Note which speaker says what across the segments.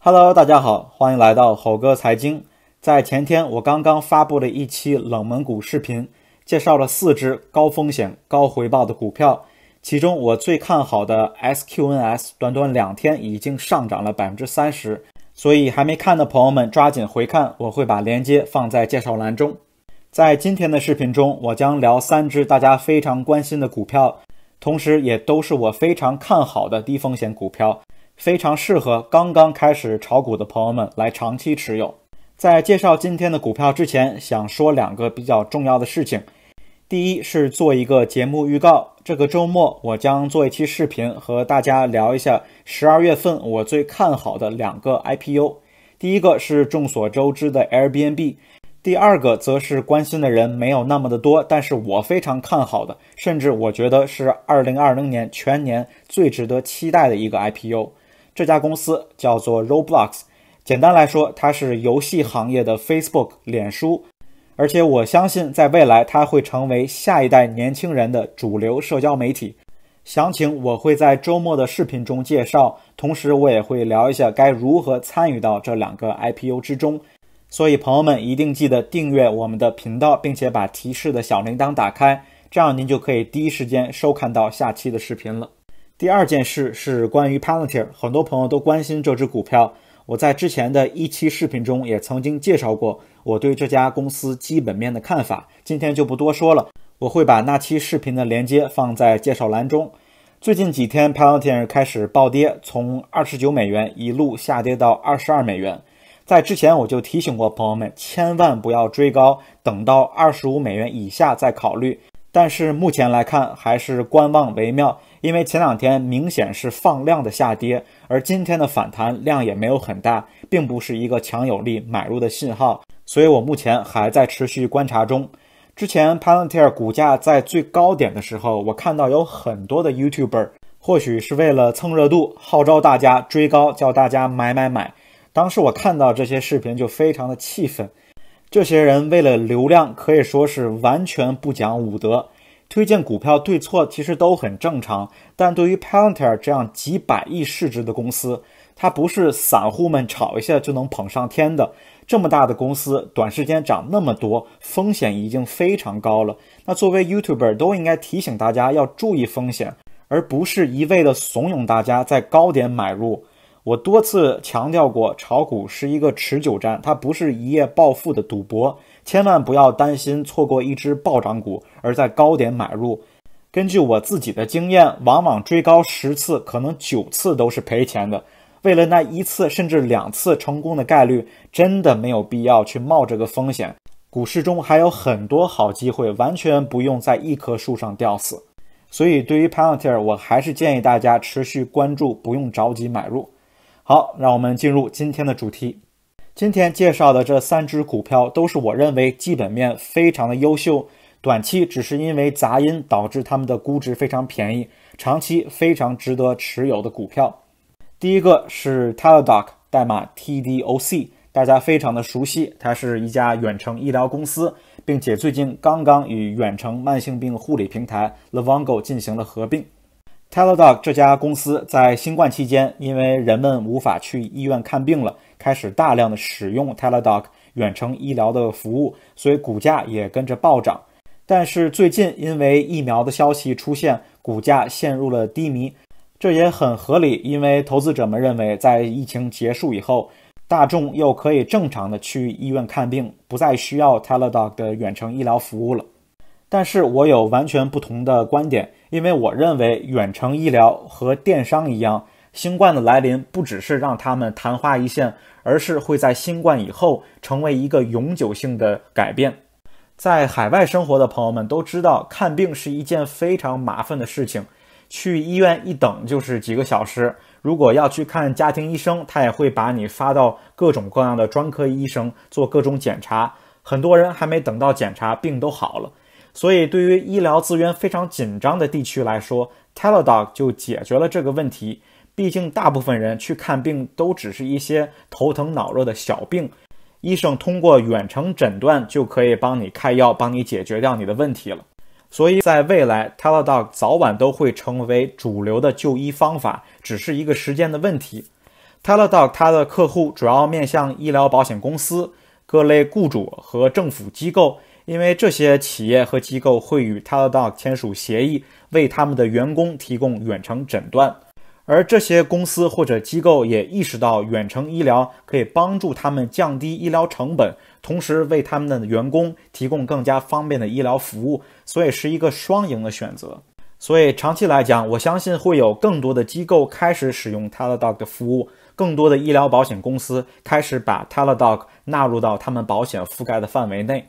Speaker 1: Hello，大家好，欢迎来到猴哥财经。在前天，我刚刚发布了一期冷门股视频，介绍了四只高风险高回报的股票，其中我最看好的 SQNS，短短两天已经上涨了百分之三十，所以还没看的朋友们抓紧回看，我会把链接放在介绍栏中。在今天的视频中，我将聊三只大家非常关心的股票，同时也都是我非常看好的低风险股票。非常适合刚刚开始炒股的朋友们来长期持有。在介绍今天的股票之前，想说两个比较重要的事情。第一是做一个节目预告，这个周末我将做一期视频，和大家聊一下十二月份我最看好的两个 IPO。第一个是众所周知的 Airbnb，第二个则是关心的人没有那么的多，但是我非常看好的，甚至我觉得是二零二零年全年最值得期待的一个 IPO。这家公司叫做 Roblox，简单来说，它是游戏行业的 Facebook 脸书，而且我相信在未来它会成为下一代年轻人的主流社交媒体。详情我会在周末的视频中介绍，同时我也会聊一下该如何参与到这两个 IPU 之中。所以朋友们一定记得订阅我们的频道，并且把提示的小铃铛打开，这样您就可以第一时间收看到下期的视频了。第二件事是关于 Planetair，很多朋友都关心这只股票。我在之前的一期视频中也曾经介绍过我对这家公司基本面的看法，今天就不多说了。我会把那期视频的链接放在介绍栏中。最近几天，Planetair 开始暴跌，从二十九美元一路下跌到二十二美元。在之前我就提醒过朋友们，千万不要追高，等到二十五美元以下再考虑。但是目前来看，还是观望为妙。因为前两天明显是放量的下跌，而今天的反弹量也没有很大，并不是一个强有力买入的信号，所以我目前还在持续观察中。之前 Palantir 股价在最高点的时候，我看到有很多的 YouTuber，或许是为了蹭热度，号召大家追高，叫大家买买买。当时我看到这些视频就非常的气愤，这些人为了流量可以说是完全不讲武德。推荐股票对错其实都很正常，但对于 Palantir 这样几百亿市值的公司，它不是散户们炒一下就能捧上天的。这么大的公司，短时间涨那么多，风险已经非常高了。那作为 YouTuber，都应该提醒大家要注意风险，而不是一味的怂恿大家在高点买入。我多次强调过，炒股是一个持久战，它不是一夜暴富的赌博。千万不要担心错过一只暴涨股而在高点买入。根据我自己的经验，往往追高十次，可能九次都是赔钱的。为了那一次甚至两次成功的概率，真的没有必要去冒这个风险。股市中还有很多好机会，完全不用在一棵树上吊死。所以，对于 p a n t e r 我还是建议大家持续关注，不用着急买入。好，让我们进入今天的主题。今天介绍的这三只股票都是我认为基本面非常的优秀，短期只是因为杂音导致它们的估值非常便宜，长期非常值得持有的股票。第一个是 Teladoc，代码 TDOC，大家非常的熟悉，它是一家远程医疗公司，并且最近刚刚与远程慢性病护理平台 Lavango 进行了合并。Teladoc 这家公司在新冠期间，因为人们无法去医院看病了。开始大量的使用 Teladoc 远程医疗的服务，所以股价也跟着暴涨。但是最近因为疫苗的消息出现，股价陷入了低迷。这也很合理，因为投资者们认为在疫情结束以后，大众又可以正常的去医院看病，不再需要 Teladoc 的远程医疗服务了。但是我有完全不同的观点，因为我认为远程医疗和电商一样。新冠的来临不只是让他们昙花一现，而是会在新冠以后成为一个永久性的改变。在海外生活的朋友们都知道，看病是一件非常麻烦的事情，去医院一等就是几个小时。如果要去看家庭医生，他也会把你发到各种各样的专科医生做各种检查。很多人还没等到检查，病都好了。所以，对于医疗资源非常紧张的地区来说，Teladoc 就解决了这个问题。毕竟，大部分人去看病都只是一些头疼脑热的小病，医生通过远程诊断就可以帮你开药，帮你解决掉你的问题了。所以，在未来，TeleDoc 早晚都会成为主流的就医方法，只是一个时间的问题。TeleDoc 它的客户主要面向医疗保险公司、各类雇主和政府机构，因为这些企业和机构会与 TeleDoc 签署协议，为他们的员工提供远程诊断。而这些公司或者机构也意识到，远程医疗可以帮助他们降低医疗成本，同时为他们的员工提供更加方便的医疗服务，所以是一个双赢的选择。所以长期来讲，我相信会有更多的机构开始使用 TeleDoc 的服务，更多的医疗保险公司开始把 TeleDoc 纳入到他们保险覆盖的范围内。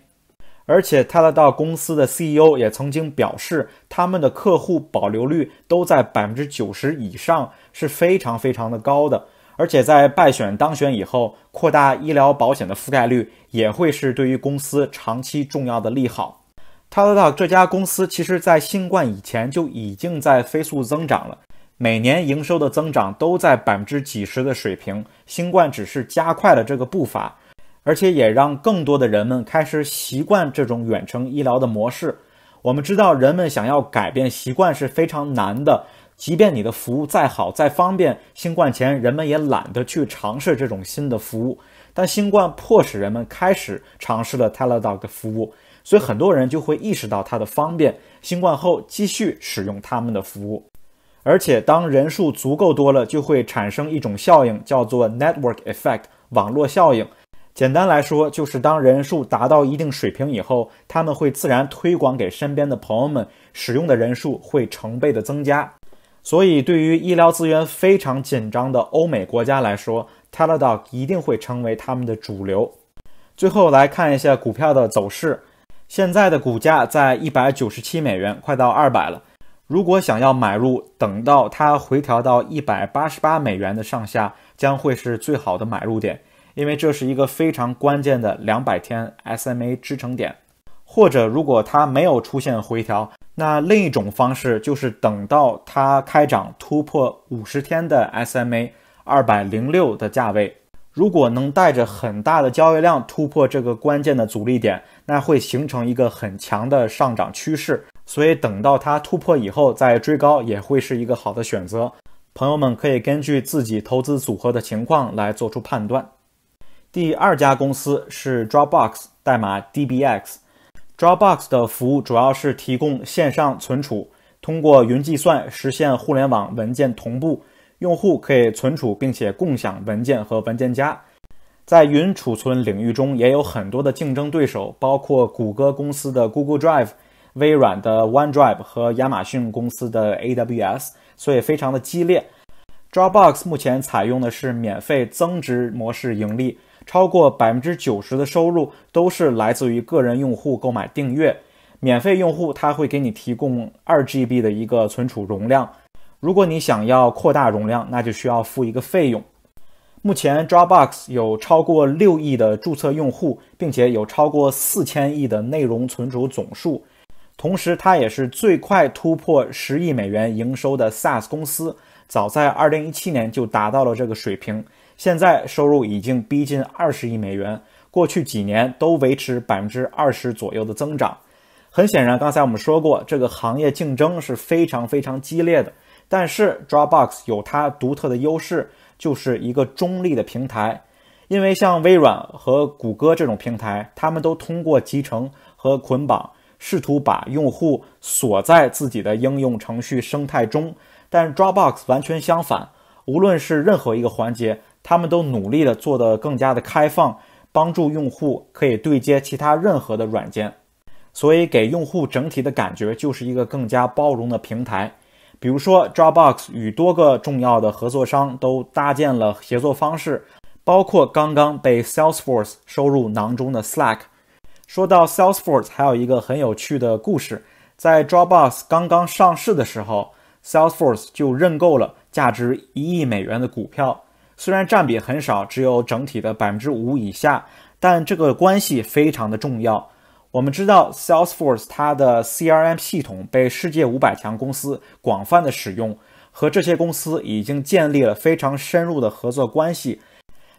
Speaker 1: 而且，泰勒道公司的 CEO 也曾经表示，他们的客户保留率都在百分之九十以上，是非常非常的高的。而且，在败选当选以后，扩大医疗保险的覆盖率也会是对于公司长期重要的利好。泰勒道这家公司其实在新冠以前就已经在飞速增长了，每年营收的增长都在百分之几十的水平，新冠只是加快了这个步伐。而且也让更多的人们开始习惯这种远程医疗的模式。我们知道，人们想要改变习惯是非常难的，即便你的服务再好、再方便，新冠前人们也懒得去尝试这种新的服务。但新冠迫使人们开始尝试了 t e l a d o c 的服务，所以很多人就会意识到它的方便。新冠后继续使用他们的服务，而且当人数足够多了，就会产生一种效应，叫做 Network Effect（ 网络效应）。简单来说，就是当人数达到一定水平以后，他们会自然推广给身边的朋友们使用的人数会成倍的增加。所以，对于医疗资源非常紧张的欧美国家来说 t e l a d o g 一定会成为他们的主流。最后来看一下股票的走势，现在的股价在一百九十七美元，快到二百了。如果想要买入，等到它回调到一百八十八美元的上下，将会是最好的买入点。因为这是一个非常关键的两百天 SMA 支撑点，或者如果它没有出现回调，那另一种方式就是等到它开涨突破五十天的 SMA 二百零六的价位，如果能带着很大的交易量突破这个关键的阻力点，那会形成一个很强的上涨趋势。所以等到它突破以后再追高也会是一个好的选择。朋友们可以根据自己投资组合的情况来做出判断。第二家公司是 Dropbox，代码 DBX。Dropbox 的服务主要是提供线上存储，通过云计算实现互联网文件同步，用户可以存储并且共享文件和文件夹。在云储存领域中也有很多的竞争对手，包括谷歌公司的 Google Drive、微软的 OneDrive 和亚马逊公司的 AWS，所以非常的激烈。Dropbox 目前采用的是免费增值模式盈利。超过百分之九十的收入都是来自于个人用户购买订阅。免费用户他会给你提供二 GB 的一个存储容量，如果你想要扩大容量，那就需要付一个费用。目前，Dropbox 有超过六亿的注册用户，并且有超过四千亿的内容存储总数。同时，它也是最快突破十亿美元营收的 SaaS 公司，早在二零一七年就达到了这个水平。现在收入已经逼近二十亿美元，过去几年都维持百分之二十左右的增长。很显然，刚才我们说过，这个行业竞争是非常非常激烈的。但是，Dropbox 有它独特的优势，就是一个中立的平台。因为像微软和谷歌这种平台，他们都通过集成和捆绑，试图把用户锁在自己的应用程序生态中。但 Dropbox 完全相反，无论是任何一个环节。他们都努力的做得更加的开放，帮助用户可以对接其他任何的软件，所以给用户整体的感觉就是一个更加包容的平台。比如说 d r o p b o x 与多个重要的合作商都搭建了协作方式，包括刚刚被 Salesforce 收入囊中的 Slack。说到 Salesforce，还有一个很有趣的故事：在 d r o p b o x 刚刚上市的时候，Salesforce 就认购了价值一亿美元的股票。虽然占比很少，只有整体的百分之五以下，但这个关系非常的重要。我们知道 Salesforce 它的 CRM 系统被世界五百强公司广泛的使用，和这些公司已经建立了非常深入的合作关系。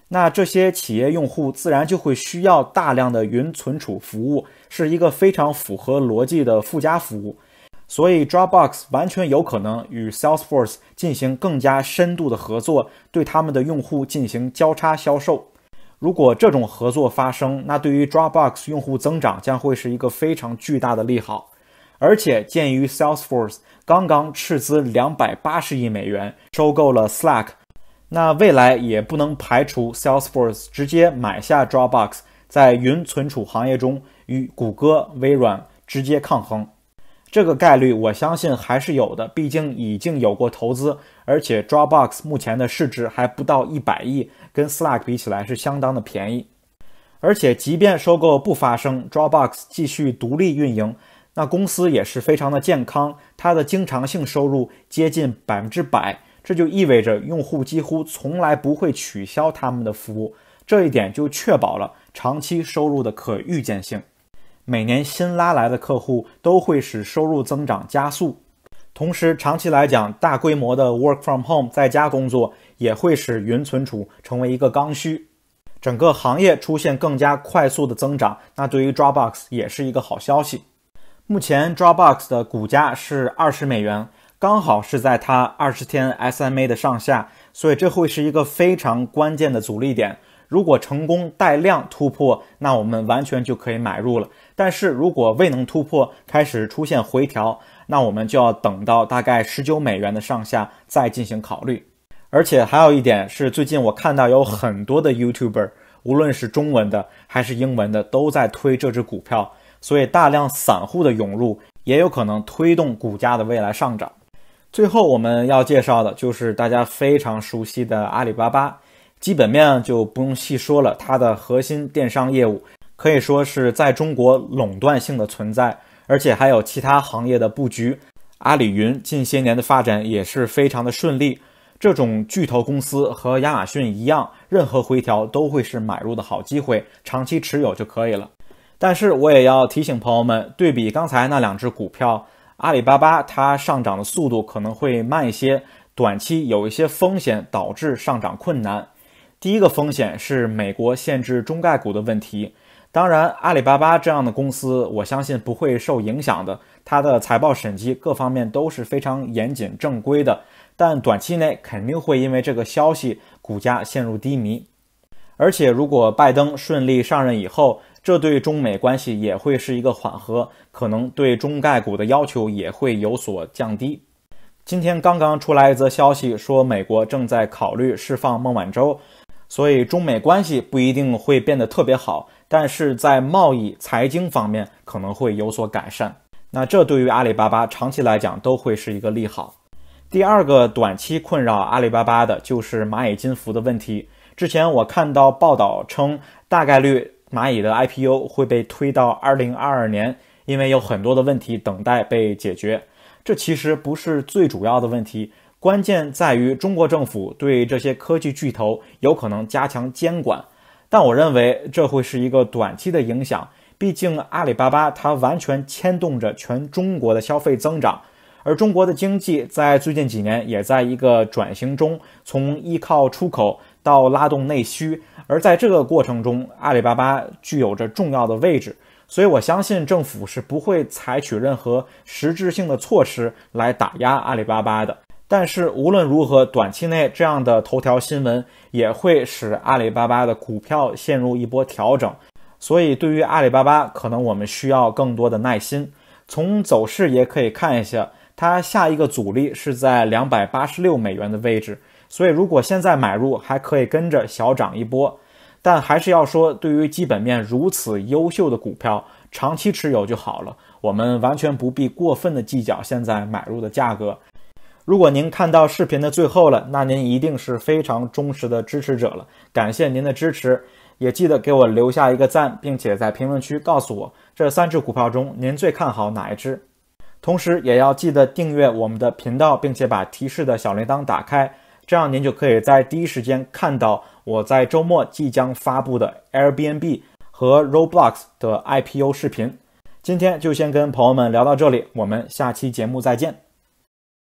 Speaker 1: 那这些企业用户自然就会需要大量的云存储服务，是一个非常符合逻辑的附加服务。所以，Dropbox 完全有可能与 Salesforce 进行更加深度的合作，对他们的用户进行交叉销售。如果这种合作发生，那对于 Dropbox 用户增长将会是一个非常巨大的利好。而且，鉴于 Salesforce 刚刚斥资两百八十亿美元收购了 Slack，那未来也不能排除 Salesforce 直接买下 Dropbox，在云存储行业中与谷歌、微软直接抗衡。这个概率，我相信还是有的。毕竟已经有过投资，而且 d r o p b o x 目前的市值还不到一百亿，跟 Slack 比起来是相当的便宜。而且，即便收购不发生 d r o p b o x 继续独立运营，那公司也是非常的健康。它的经常性收入接近百分之百，这就意味着用户几乎从来不会取消他们的服务，这一点就确保了长期收入的可预见性。每年新拉来的客户都会使收入增长加速，同时长期来讲，大规模的 work from home 在家工作也会使云存储成为一个刚需，整个行业出现更加快速的增长，那对于 Dropbox 也是一个好消息。目前 Dropbox 的股价是二十美元，刚好是在它二十天 SMA 的上下，所以这会是一个非常关键的阻力点。如果成功带量突破，那我们完全就可以买入了。但是如果未能突破，开始出现回调，那我们就要等到大概十九美元的上下再进行考虑。而且还有一点是，最近我看到有很多的 YouTuber，无论是中文的还是英文的，都在推这只股票，所以大量散户的涌入也有可能推动股价的未来上涨。最后我们要介绍的就是大家非常熟悉的阿里巴巴。基本面就不用细说了，它的核心电商业务可以说是在中国垄断性的存在，而且还有其他行业的布局。阿里云近些年的发展也是非常的顺利。这种巨头公司和亚马逊一样，任何回调都会是买入的好机会，长期持有就可以了。但是我也要提醒朋友们，对比刚才那两只股票，阿里巴巴它上涨的速度可能会慢一些，短期有一些风险导致上涨困难。第一个风险是美国限制中概股的问题。当然，阿里巴巴这样的公司，我相信不会受影响的，它的财报审计各方面都是非常严谨正规的。但短期内肯定会因为这个消息，股价陷入低迷。而且，如果拜登顺利上任以后，这对中美关系也会是一个缓和，可能对中概股的要求也会有所降低。今天刚刚出来一则消息，说美国正在考虑释放孟晚舟。所以中美关系不一定会变得特别好，但是在贸易、财经方面可能会有所改善。那这对于阿里巴巴长期来讲都会是一个利好。第二个短期困扰阿里巴巴的就是蚂蚁金服的问题。之前我看到报道称，大概率蚂蚁的 IPO 会被推到二零二二年，因为有很多的问题等待被解决。这其实不是最主要的问题。关键在于中国政府对这些科技巨头有可能加强监管，但我认为这会是一个短期的影响。毕竟阿里巴巴它完全牵动着全中国的消费增长，而中国的经济在最近几年也在一个转型中，从依靠出口到拉动内需，而在这个过程中，阿里巴巴具有着重要的位置，所以我相信政府是不会采取任何实质性的措施来打压阿里巴巴的。但是无论如何，短期内这样的头条新闻也会使阿里巴巴的股票陷入一波调整。所以，对于阿里巴巴，可能我们需要更多的耐心。从走势也可以看一下，它下一个阻力是在两百八十六美元的位置。所以，如果现在买入，还可以跟着小涨一波。但还是要说，对于基本面如此优秀的股票，长期持有就好了。我们完全不必过分的计较现在买入的价格。如果您看到视频的最后了，那您一定是非常忠实的支持者了，感谢您的支持，也记得给我留下一个赞，并且在评论区告诉我这三只股票中您最看好哪一只。同时也要记得订阅我们的频道，并且把提示的小铃铛打开，这样您就可以在第一时间看到我在周末即将发布的 Airbnb 和 Roblox 的 IPO 视频。今天就先跟朋友们聊到这里，我们下期节目再见。